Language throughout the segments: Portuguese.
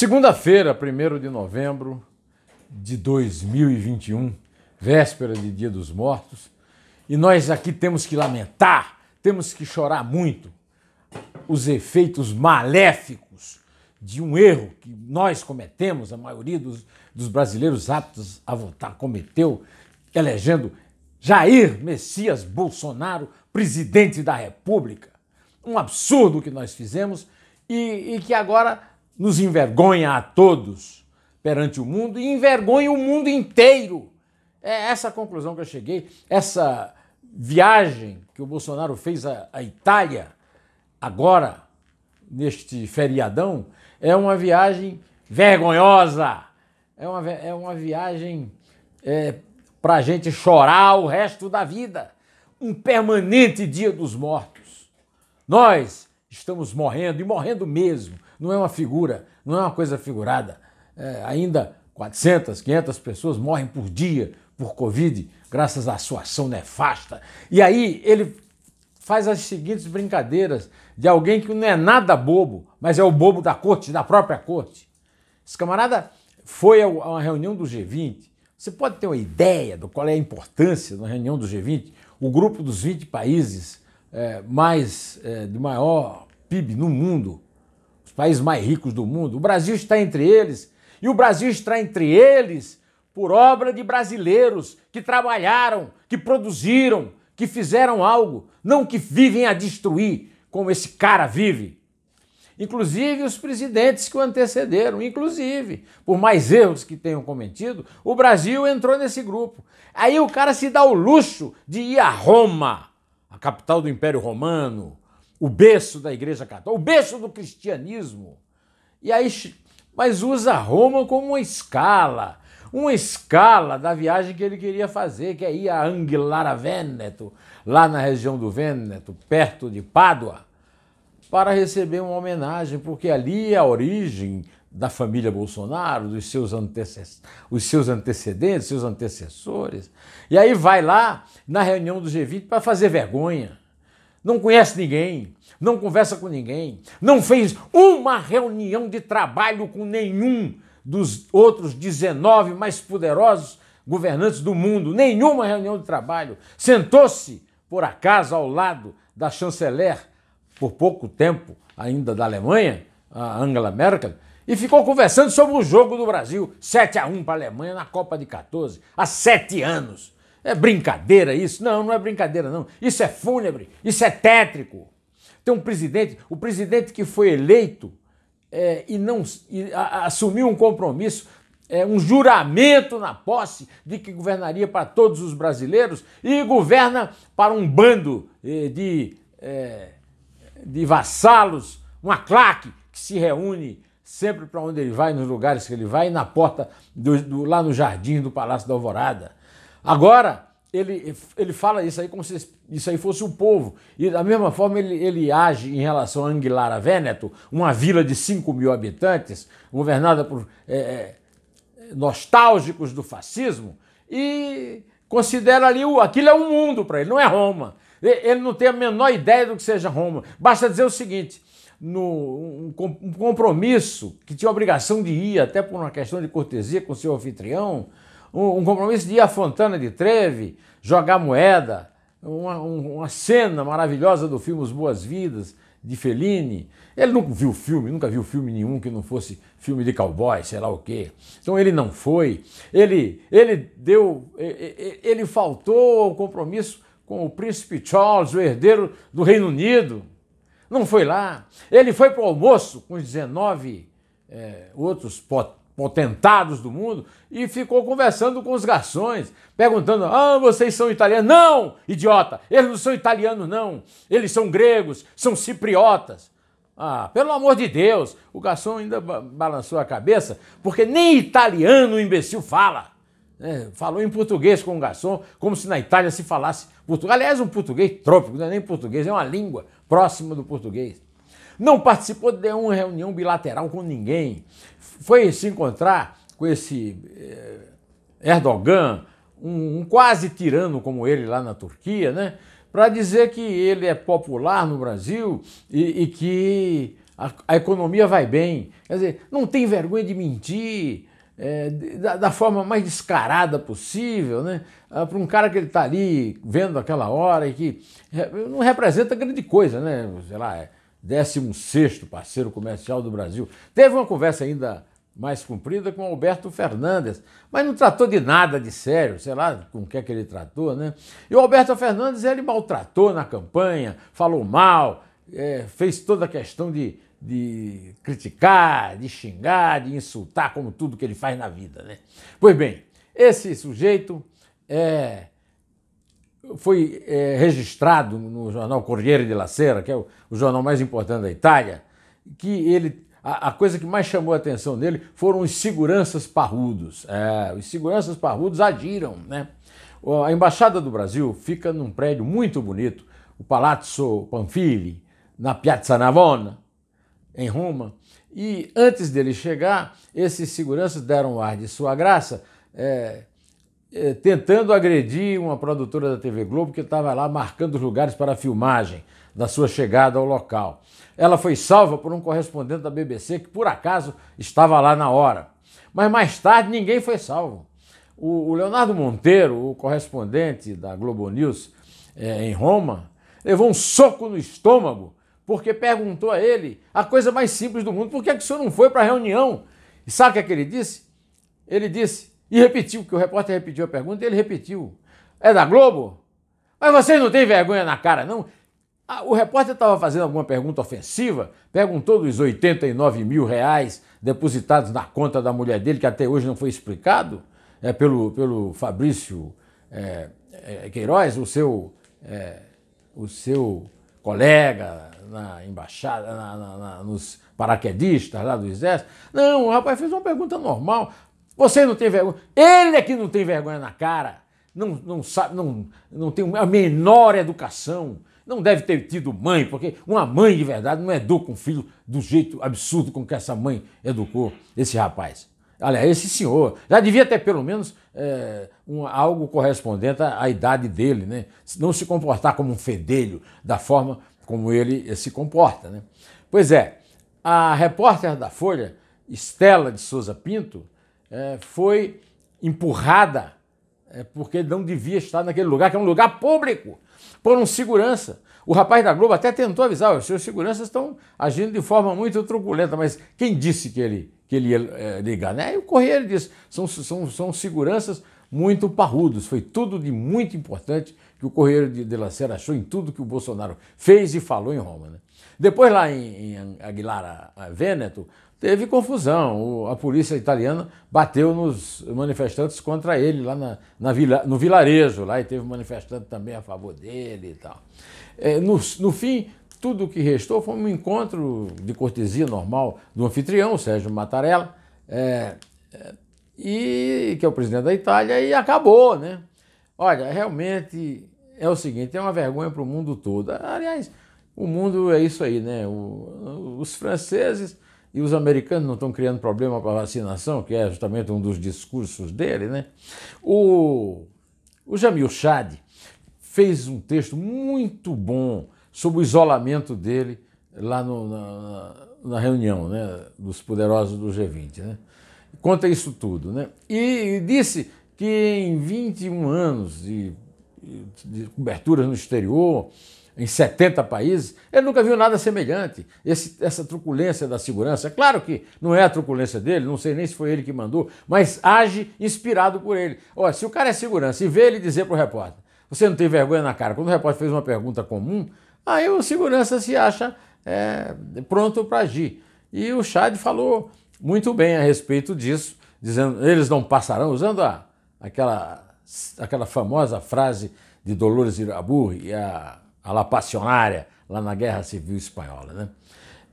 Segunda-feira, 1 de novembro de 2021, véspera de Dia dos Mortos, e nós aqui temos que lamentar, temos que chorar muito os efeitos maléficos de um erro que nós cometemos, a maioria dos, dos brasileiros aptos a votar cometeu, elegendo Jair Messias Bolsonaro presidente da República. Um absurdo que nós fizemos e, e que agora nos envergonha a todos perante o mundo e envergonha o mundo inteiro. É essa a conclusão que eu cheguei, essa viagem que o Bolsonaro fez à Itália agora, neste feriadão, é uma viagem vergonhosa, é uma, é uma viagem é, para a gente chorar o resto da vida, um permanente dia dos mortos. Nós, Estamos morrendo, e morrendo mesmo. Não é uma figura, não é uma coisa figurada. É, ainda 400, 500 pessoas morrem por dia por Covid, graças à sua ação nefasta. E aí ele faz as seguintes brincadeiras de alguém que não é nada bobo, mas é o bobo da corte, da própria corte. Esse camarada foi a uma reunião do G20. Você pode ter uma ideia do qual é a importância da reunião do G20, o grupo dos 20 países é, mais é, de maior PIB no mundo, os países mais ricos do mundo. O Brasil está entre eles. E o Brasil está entre eles por obra de brasileiros que trabalharam, que produziram, que fizeram algo, não que vivem a destruir, como esse cara vive. Inclusive os presidentes que o antecederam, inclusive, por mais erros que tenham cometido, o Brasil entrou nesse grupo. Aí o cara se dá o luxo de ir a Roma, a capital do Império Romano, o berço da Igreja Católica, o berço do cristianismo. E aí, mas usa Roma como uma escala, uma escala da viagem que ele queria fazer, que é ir a Anglara Veneto, lá na região do Veneto perto de Pádua, para receber uma homenagem, porque ali é a origem da família Bolsonaro, dos seus, os seus antecedentes, seus antecessores. E aí vai lá na reunião do G20 para fazer vergonha não conhece ninguém, não conversa com ninguém, não fez uma reunião de trabalho com nenhum dos outros 19 mais poderosos governantes do mundo, nenhuma reunião de trabalho, sentou-se por acaso ao lado da chanceler por pouco tempo ainda da Alemanha, a Angela Merkel, e ficou conversando sobre o jogo do Brasil, 7 a 1 para a Alemanha na Copa de 14, há sete anos. É brincadeira isso? Não, não é brincadeira, não. Isso é fúnebre, isso é tétrico. Tem um presidente, o presidente que foi eleito é, e não e a, assumiu um compromisso, é, um juramento na posse de que governaria para todos os brasileiros e governa para um bando é, de, é, de vassalos, uma claque que se reúne sempre para onde ele vai, nos lugares que ele vai, e na porta, do, do, lá no jardim do Palácio da Alvorada Agora, ele, ele fala isso aí como se isso aí fosse o povo. E da mesma forma ele, ele age em relação a Anguilara Veneto, uma vila de 5 mil habitantes, governada por é, é, nostálgicos do fascismo, e considera ali o, aquilo é um mundo para ele, não é Roma. Ele não tem a menor ideia do que seja Roma. Basta dizer o seguinte: no, um, um compromisso que tinha obrigação de ir, até por uma questão de cortesia com o seu anfitrião, um, compromisso de ir à Fontana de trevi jogar moeda, uma, uma cena maravilhosa do filme Os Boas Vidas, de Fellini. Ele nunca viu filme, nunca viu filme nenhum que não fosse filme de cowboy, sei lá o quê. Então ele não foi. Ele, ele deu, ele faltou ao compromisso com o príncipe Charles, o herdeiro do Reino Unido. Não foi lá. Ele foi para o almoço com os 19 é, eh, outros pot potentados do mundo, e ficou conversando com os garçons, perguntando: Ah, vocês são italianos? Não, idiota, eles não são italianos, não. Eles são gregos, são cipriotas. Ah, pelo amor de Deus, o garçom ainda balançou a cabeça, porque nem italiano o imbecil fala. É, falou em português com o garçom, como se na Itália se falasse português. Aliás, um português trópico, não é nem português, é uma língua próxima do português não participou de nenhuma reunião bilateral com ninguém, foi se encontrar com esse eh, Erdogan, um, um quase tirano como ele lá na Turquia, né? para dizer que ele é popular no Brasil e, e que a, a, economia vai bem. Quer dizer, não tem vergonha de mentir é, da, da, forma mais descarada possível, né? Ah, para um cara que ele está ali vendo aquela hora e que não representa grande coisa, né? Sei lá, é 16º parceiro comercial do Brasil. Teve uma conversa ainda mais comprida com Alberto Fernandes, mas não tratou de nada de sério, sei lá com o que é que ele tratou, né? E o Alberto Fernandes, ele maltratou na campanha, falou mal, é, fez toda a questão de, de criticar, de xingar, de insultar, como tudo que ele faz na vida, né? Pois bem, esse sujeito é foi é, registrado no jornal Corriere della Sera, que é o, o, jornal mais importante da Itália, que ele a, a, coisa que mais chamou a atenção dele foram os seguranças parrudos. É, os seguranças parrudos agiram, né? A embaixada do Brasil fica num prédio muito bonito, o Palazzo Panfili, na Piazza Navona, em Roma. E antes dele chegar, esses seguranças deram o ar de sua graça. É, é, tentando agredir uma produtora da TV Globo que estava lá marcando os lugares para a filmagem da sua chegada ao local. Ela foi salva por um correspondente da BBC que, por acaso, estava lá na hora. Mas mais tarde ninguém foi salvo. O, o Leonardo Monteiro, o correspondente da Globo News é, em Roma, levou um soco no estômago porque perguntou a ele a coisa mais simples do mundo: por que, é que o senhor não foi para a reunião? E sabe o que, é que ele disse? Ele disse: e repetiu, que o repórter repetiu a pergunta e ele repetiu. É da Globo? Mas vocês não têm vergonha na cara, não? Ah, o repórter estava fazendo alguma pergunta ofensiva, perguntou dos 89 mil reais depositados na conta da mulher dele, que até hoje não foi explicado, é, pelo, pelo Fabrício é, é, Queiroz, o seu, é, o seu colega na embaixada, na, na, na, nos paraquedistas lá do Exército. Não, o rapaz fez uma pergunta normal. Você não tem vergonha. Ele é que não tem vergonha na cara. Não, não sabe, não, não tem a menor educação. Não deve ter tido mãe, porque uma mãe de verdade não educa um filho do jeito absurdo com que essa mãe educou esse rapaz. Olha, esse senhor já devia ter pelo menos é, um, algo correspondente à, à idade dele, né? Não se comportar como um fedelho da forma como ele eh, se comporta, né? Pois é, a repórter da Folha, Estela de Souza Pinto, é, foi empurrada é, porque não devia estar naquele lugar, que é um lugar público, por um segurança. O rapaz da Globo até tentou avisar, os seus seguranças estão agindo de forma muito truculenta, mas quem disse que ele, que ele ia é, ligar? Né? E o Correio disse, são, são, são seguranças muito parrudos. Foi tudo de muito importante que o Correio de, de Lacerda achou em tudo que o Bolsonaro fez e falou em Roma. Né? Depois, lá em, em Aguilar Vêneto, teve confusão. a polícia italiana bateu nos manifestantes contra ele lá na, na vila, no vilarejo, lá e teve manifestantes manifestante também a favor dele e tal. É, no, no, fim, tudo o que restou foi um encontro de cortesia normal do anfitrião, Sérgio Mattarella, é, é, e, que é o presidente da Itália, e acabou, né? Olha, realmente é o seguinte, é uma vergonha para o mundo todo. Aliás, o mundo é isso aí, né? O, os franceses e os americanos não estão criando problema para vacinação, que é justamente um dos discursos dele, né? O, o Jamil Chad fez um texto muito bom sobre o isolamento dele lá no, na, na, reunião né, dos poderosos do G20. Né? Conta isso tudo. Né? E, e disse que em 21 anos de, de coberturas no exterior, em 70 países, ele nunca viu nada semelhante. Esse, essa truculência da segurança, é claro que não é a truculência dele, não sei nem se foi ele que mandou, mas age inspirado por ele. Olha, se o cara é segurança e vê ele dizer para o repórter, você não tem vergonha na cara, quando o repórter fez uma pergunta comum, aí o segurança se acha é, pronto para agir. E o Chad falou muito bem a respeito disso, dizendo eles não passarão, usando a, aquela, aquela famosa frase de Dolores Irabur e a a la passionária, lá na Guerra Civil Espanhola. Né?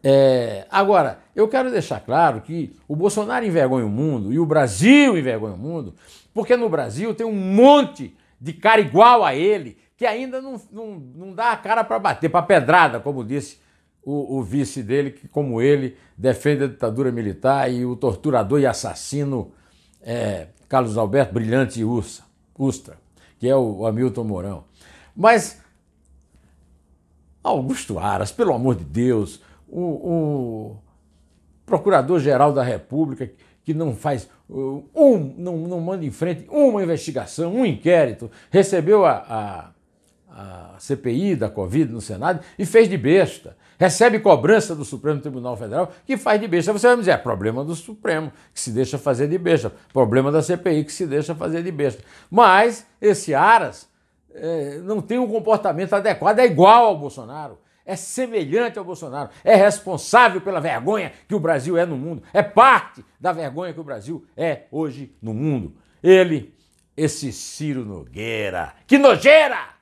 É, agora, eu quero deixar claro que o Bolsonaro envergonha o mundo e o Brasil envergonha o mundo, porque no Brasil tem um monte de cara igual a ele que ainda não, não, não dá a cara para bater, para pedrada, como disse o, o, vice dele, que, como ele, defende a ditadura militar e o torturador e assassino é, Carlos Alberto Brilhante Ustra, Ustra, que é o Hamilton Mourão. Mas Augusto Aras, pelo amor de Deus, o, o Procurador-Geral da República, que não faz um, não, não manda em frente uma investigação, um inquérito, recebeu a, a, a CPI da Covid no Senado e fez de besta. Recebe cobrança do Supremo Tribunal Federal que faz de besta. Você vai me dizer, é problema do Supremo, que se deixa fazer de besta, problema da CPI, que se deixa fazer de besta. Mas esse Aras é, não tem um comportamento adequado, é igual ao Bolsonaro, é semelhante ao Bolsonaro, é responsável pela vergonha que o Brasil é no mundo, é parte da vergonha que o Brasil é hoje no mundo. Ele, esse Ciro Nogueira, que nojeira!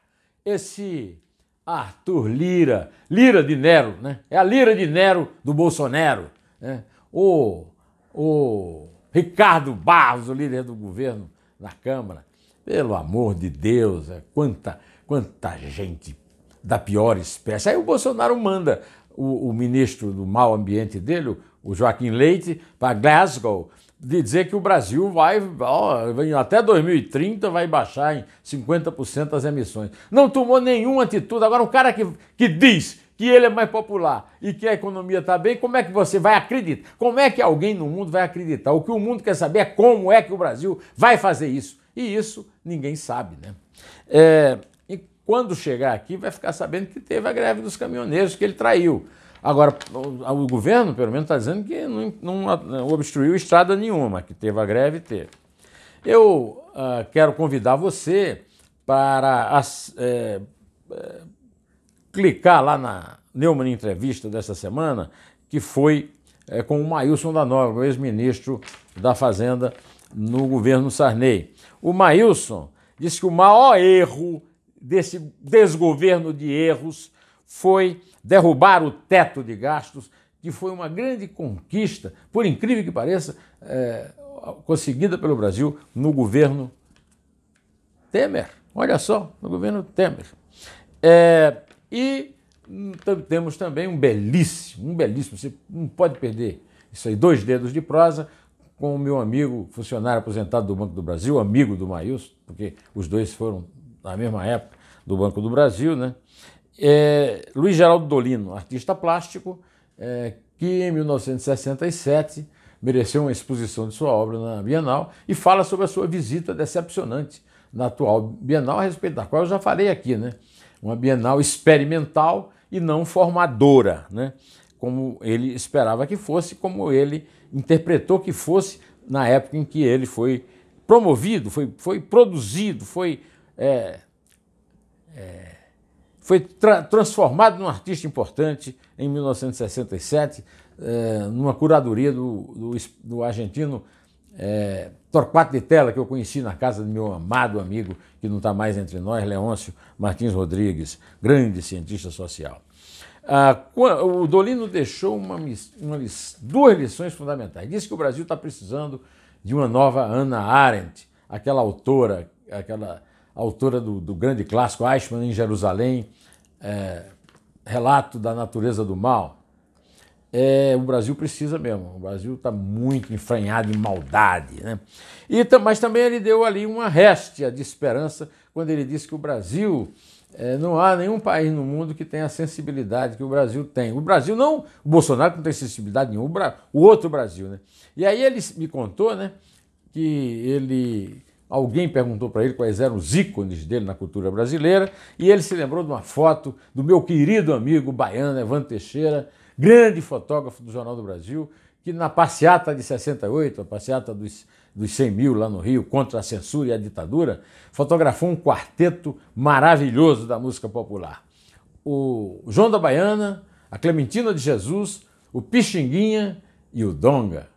Esse Arthur Lira, Lira de Nero, né? É a Lira de Nero do Bolsonaro. Né? O, o Ricardo Barros, o líder do governo na Câmara. Pelo amor de Deus, é quanta, quanta gente da pior espécie. Aí o Bolsonaro manda o, o ministro do Mal Ambiente dele, o Joaquim Leite, para Glasgow, de dizer que o Brasil vai, ó, até 2030 vai baixar em 50% as emissões. Não tomou nenhuma atitude. Agora, um cara que, que diz que ele é mais popular e que a economia está bem, como é que você vai acreditar? Como é que alguém no mundo vai acreditar? O que o mundo quer saber é como é que o Brasil vai fazer isso. E isso ninguém sabe, né? É, e quando chegar aqui, vai ficar sabendo que teve a greve dos caminhoneiros, que ele traiu. Agora, o, governo, pelo menos, está dizendo que não, não, obstruiu estrada nenhuma, que teve a greve, teve. Eu uh, quero convidar você para as, é, é, clicar lá na Neumann Entrevista dessa semana, que foi é, com o Maílson da Nóbrega, ex-ministro da Fazenda, no governo Sarney. O Maílson disse que o maior erro desse desgoverno de erros foi derrubar o teto de gastos, que foi uma grande conquista, por incrível que pareça, é, conseguida pelo Brasil no governo Temer. Olha só, no governo Temer. É, e temos também um belíssimo, um belíssimo, você não pode perder isso aí, dois dedos de prosa, com o meu amigo, funcionário aposentado do Banco do Brasil, amigo do Maius, porque os dois foram na mesma época do Banco do Brasil, né? É, Luiz Geraldo Dolino, artista plástico, é, que em 1967 mereceu uma exposição de sua obra na Bienal e fala sobre a sua visita decepcionante na atual Bienal, a respeito da qual eu já falei aqui, né? Uma Bienal experimental e não formadora, né? Como ele esperava que fosse, como ele interpretou que fosse na época em que ele foi promovido, foi, foi produzido, foi, é, é, foi tra transformado num artista importante em 1967, é, numa curadoria do, do, do argentino é, Torquato de Tela, que eu conheci na casa do meu amado amigo, que não está mais entre nós, Leôncio Martins Rodrigues, grande cientista social. Ah, o Dolino deixou uma, uma, duas lições fundamentais. Disse que o Brasil está precisando de uma nova Ana Arendt, aquela autora, aquela autora do, do grande clássico Eichmann em Jerusalém, é, Relato da Natureza do Mal. É, o Brasil precisa mesmo. O Brasil está muito enfranhado em maldade. Né? E, mas também ele deu ali uma réstia de esperança quando ele disse que o Brasil é, não há nenhum país no mundo que tenha a sensibilidade que o Brasil tem. O Brasil não, o Bolsonaro não tem sensibilidade nenhuma, o, Bra, o outro Brasil, né? E aí ele me contou, né, que ele alguém perguntou para ele quais eram os ícones dele na cultura brasileira, e ele se lembrou de uma foto do meu querido amigo baiano Evandro Teixeira, grande fotógrafo do Jornal do Brasil, que na passeata de 68, a passeata dos dos 100 mil lá no Rio contra a censura e a ditadura, fotografou um quarteto maravilhoso da música popular. O João da Baiana, a Clementina de Jesus, o Pixinguinha e o Donga.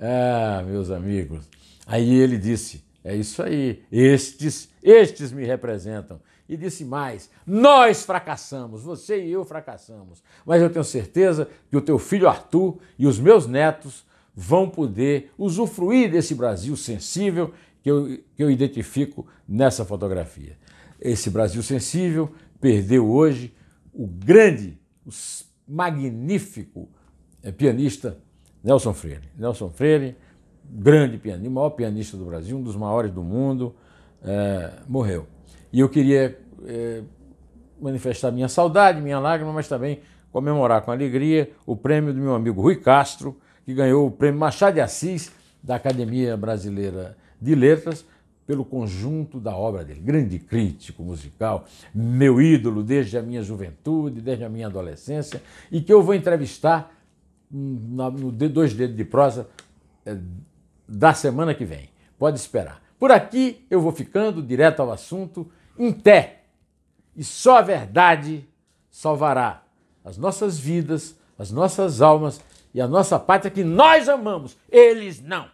Ah, meus amigos. Aí ele disse: é isso aí, estes, estes me representam. E disse mais: nós fracassamos, você e eu fracassamos, mas eu tenho certeza que o teu filho Arthur e os meus netos vão poder usufruir desse Brasil sensível que eu, que eu identifico nessa fotografia. Esse Brasil sensível perdeu hoje o grande, o magnífico eh, pianista Nelson Freire. Nelson Freire, grande pianista, o maior pianista do Brasil, um dos maiores do mundo, é, morreu. E eu queria é, manifestar minha saudade, minha lágrima, mas também comemorar com alegria o prêmio do meu amigo Rui Castro, que ganhou o prêmio Machado de Assis da Academia Brasileira de Letras pelo conjunto da obra dele. Grande crítico musical, meu ídolo desde a minha juventude, desde a minha adolescência, e que eu vou entrevistar hum, no Dois Dedos de Prosa eh, da semana que vem. Pode esperar. Por aqui eu vou ficando direto ao assunto, em pé. E só a verdade salvará as nossas vidas, as nossas almas e a nossa pátria que nós amamos. Eles não.